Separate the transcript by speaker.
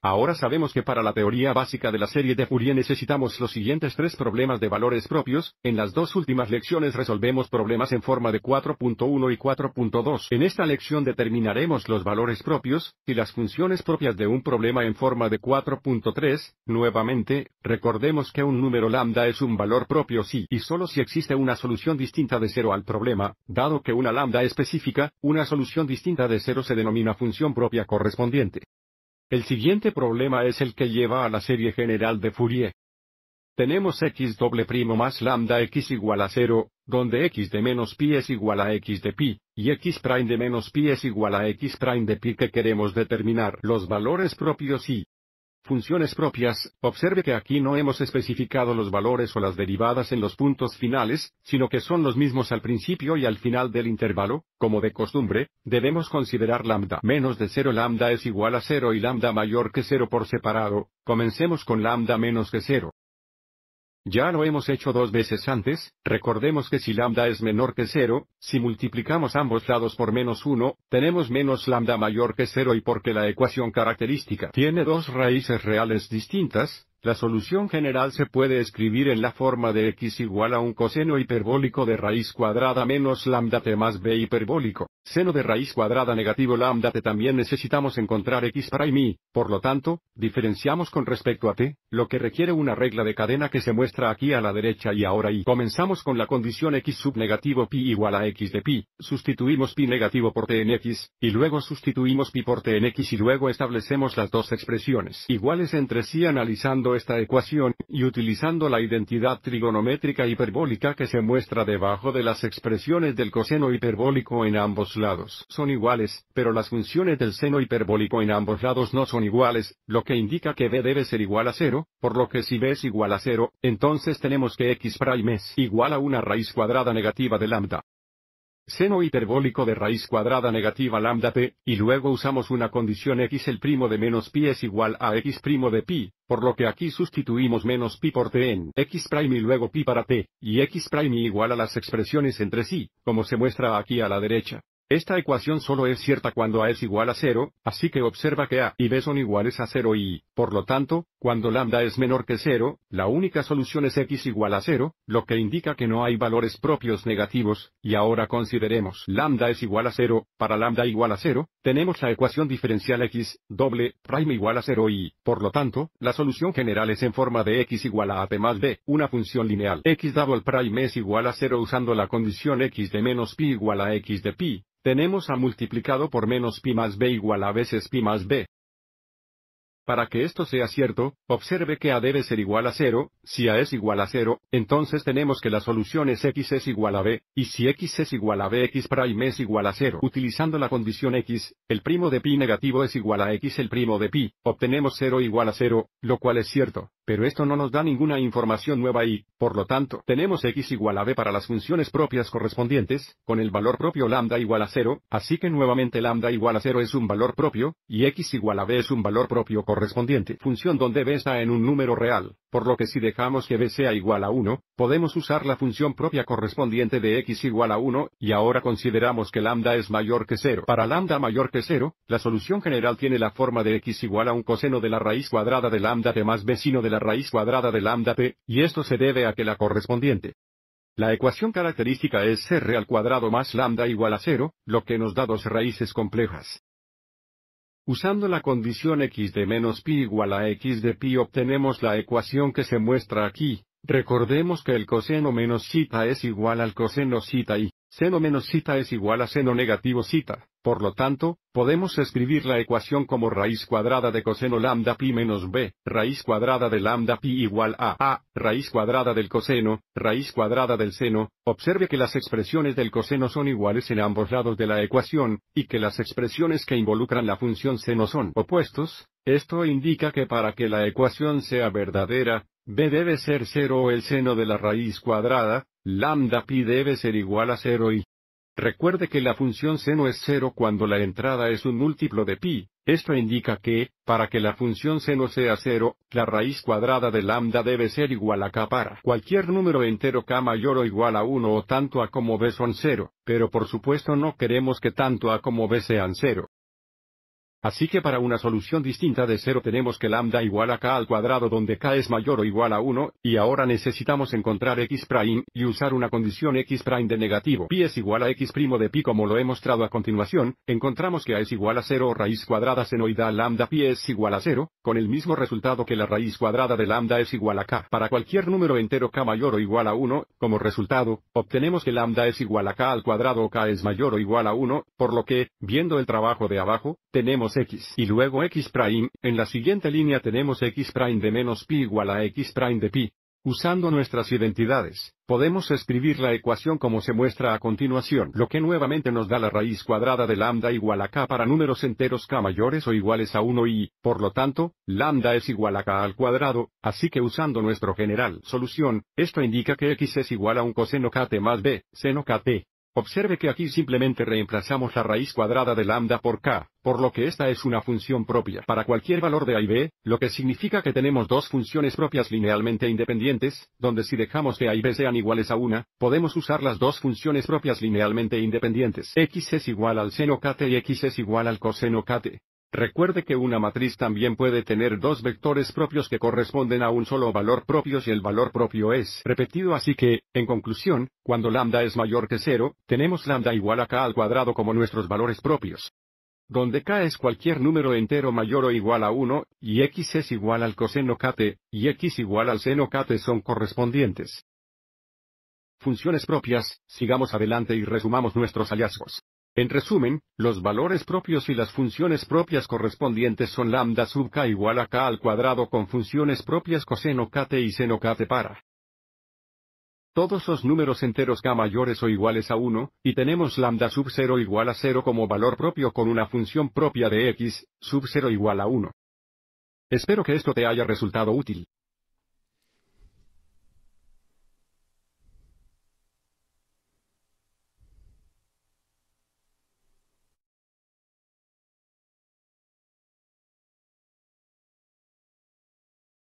Speaker 1: Ahora sabemos que para la teoría básica de la serie de Fourier necesitamos los siguientes tres problemas de valores propios, en las dos últimas lecciones resolvemos problemas en forma de 4.1 y 4.2. En esta lección determinaremos los valores propios, y las funciones propias de un problema en forma de 4.3. Nuevamente, recordemos que un número lambda es un valor propio si y solo si existe una solución distinta de cero al problema, dado que una lambda específica, una solución distinta de cero se denomina función propia correspondiente. El siguiente problema es el que lleva a la serie general de Fourier. Tenemos x doble primo más lambda x igual a cero, donde x de menos pi es igual a x de pi, y x prime de menos pi es igual a x prime de pi que queremos determinar los valores propios y, Funciones propias, observe que aquí no hemos especificado los valores o las derivadas en los puntos finales, sino que son los mismos al principio y al final del intervalo, como de costumbre, debemos considerar lambda menos de 0 lambda es igual a 0 y lambda mayor que 0 por separado, comencemos con lambda menos que 0. Ya lo hemos hecho dos veces antes, recordemos que si lambda es menor que 0, si multiplicamos ambos lados por menos 1, tenemos menos lambda mayor que 0 y porque la ecuación característica tiene dos raíces reales distintas, la solución general se puede escribir en la forma de x igual a un coseno hiperbólico de raíz cuadrada menos lambda t más b hiperbólico seno de raíz cuadrada negativo lambda t también necesitamos encontrar x para y por lo tanto, diferenciamos con respecto a t, lo que requiere una regla de cadena que se muestra aquí a la derecha y ahora y comenzamos con la condición x sub negativo pi igual a x de pi, sustituimos pi negativo por t en x, y luego sustituimos pi por t en x y luego establecemos las dos expresiones iguales entre sí analizando esta ecuación, y utilizando la identidad trigonométrica hiperbólica que se muestra debajo de las expresiones del coseno hiperbólico en ambos lados son iguales, pero las funciones del seno hiperbólico en ambos lados no son iguales, lo que indica que b debe ser igual a cero, por lo que si b es igual a cero, entonces tenemos que x' es igual a una raíz cuadrada negativa de lambda seno hiperbólico de raíz cuadrada negativa lambda t, y luego usamos una condición x el primo de menos pi es igual a x primo de pi, por lo que aquí sustituimos menos pi por t en x prime y luego pi para t, y x prime igual a las expresiones entre sí, como se muestra aquí a la derecha. Esta ecuación solo es cierta cuando A es igual a 0, así que observa que A y B son iguales a 0 y, por lo tanto, cuando lambda es menor que 0, la única solución es x igual a 0, lo que indica que no hay valores propios negativos, y ahora consideremos lambda es igual a 0, para lambda igual a 0, tenemos la ecuación diferencial x, doble, prime igual a 0 y, por lo tanto, la solución general es en forma de x igual a p más b, una función lineal. x double prime es igual a cero usando la condición x de menos pi igual a x de pi, tenemos a multiplicado por menos pi más b igual a veces pi más b. Para que esto sea cierto, observe que a debe ser igual a 0, si a es igual a 0, entonces tenemos que la solución es x es igual a b, y si x es igual a b x prime es igual a 0. Utilizando la condición x, el primo de pi negativo es igual a x el primo de pi, obtenemos 0 igual a 0, lo cual es cierto pero esto no nos da ninguna información nueva y, por lo tanto, tenemos x igual a b para las funciones propias correspondientes, con el valor propio lambda igual a 0, así que nuevamente lambda igual a 0 es un valor propio, y x igual a b es un valor propio correspondiente, función donde b está en un número real, por lo que si dejamos que b sea igual a 1, podemos usar la función propia correspondiente de x igual a 1, y ahora consideramos que lambda es mayor que 0. Para lambda mayor que 0, la solución general tiene la forma de x igual a un coseno de la raíz cuadrada de lambda de más vecino de la raíz cuadrada de lambda p, y esto se debe a que la correspondiente. La ecuación característica es r al cuadrado más lambda igual a cero, lo que nos da dos raíces complejas. Usando la condición x de menos pi igual a x de pi obtenemos la ecuación que se muestra aquí. Recordemos que el coseno menos zeta es igual al coseno cita y seno menos cita es igual a seno negativo cita, Por lo tanto, podemos escribir la ecuación como raíz cuadrada de coseno lambda pi menos b, raíz cuadrada de lambda pi igual a a, raíz cuadrada del coseno, raíz cuadrada del seno. Observe que las expresiones del coseno son iguales en ambos lados de la ecuación, y que las expresiones que involucran la función seno son opuestos. Esto indica que para que la ecuación sea verdadera, b debe ser cero o el seno de la raíz cuadrada, lambda pi debe ser igual a 0 y recuerde que la función seno es 0 cuando la entrada es un múltiplo de pi, esto indica que, para que la función seno sea 0, la raíz cuadrada de lambda debe ser igual a k para cualquier número entero k mayor o igual a 1 o tanto a como b son 0, pero por supuesto no queremos que tanto a como b sean cero. Así que para una solución distinta de 0 tenemos que lambda igual a k al cuadrado donde k es mayor o igual a 1, y ahora necesitamos encontrar x prime, y usar una condición x prime de negativo pi es igual a x primo de pi como lo he mostrado a continuación, encontramos que a es igual a 0 raíz cuadrada senoidal lambda pi es igual a 0, con el mismo resultado que la raíz cuadrada de lambda es igual a k. Para cualquier número entero k mayor o igual a 1, como resultado, obtenemos que lambda es igual a k al cuadrado o k es mayor o igual a 1, por lo que, viendo el trabajo de abajo, tenemos x y luego x prime, en la siguiente línea tenemos x prime de menos pi igual a x prime de pi. Usando nuestras identidades, podemos escribir la ecuación como se muestra a continuación, lo que nuevamente nos da la raíz cuadrada de lambda igual a k para números enteros k mayores o iguales a 1 y, por lo tanto, lambda es igual a k al cuadrado, así que usando nuestro general solución, esto indica que x es igual a un coseno kt más b, seno kt. Observe que aquí simplemente reemplazamos la raíz cuadrada de lambda por k, por lo que esta es una función propia para cualquier valor de a y b, lo que significa que tenemos dos funciones propias linealmente independientes, donde si dejamos que a y b sean iguales a una, podemos usar las dos funciones propias linealmente independientes. x es igual al seno kt y x es igual al coseno kt. Recuerde que una matriz también puede tener dos vectores propios que corresponden a un solo valor propio si el valor propio es repetido. Así que, en conclusión, cuando lambda es mayor que cero, tenemos lambda igual a k al cuadrado como nuestros valores propios. Donde k es cualquier número entero mayor o igual a 1, y x es igual al coseno kt, y x igual al seno kt son correspondientes. Funciones propias, sigamos adelante y resumamos nuestros hallazgos. En resumen, los valores propios y las funciones propias correspondientes son lambda sub k igual a k al cuadrado con funciones propias coseno kt y seno kt para. Todos los números enteros k mayores o iguales a 1, y tenemos lambda sub 0 igual a 0 como valor propio con una función propia de x, sub 0 igual a 1. Espero que esto te haya resultado útil.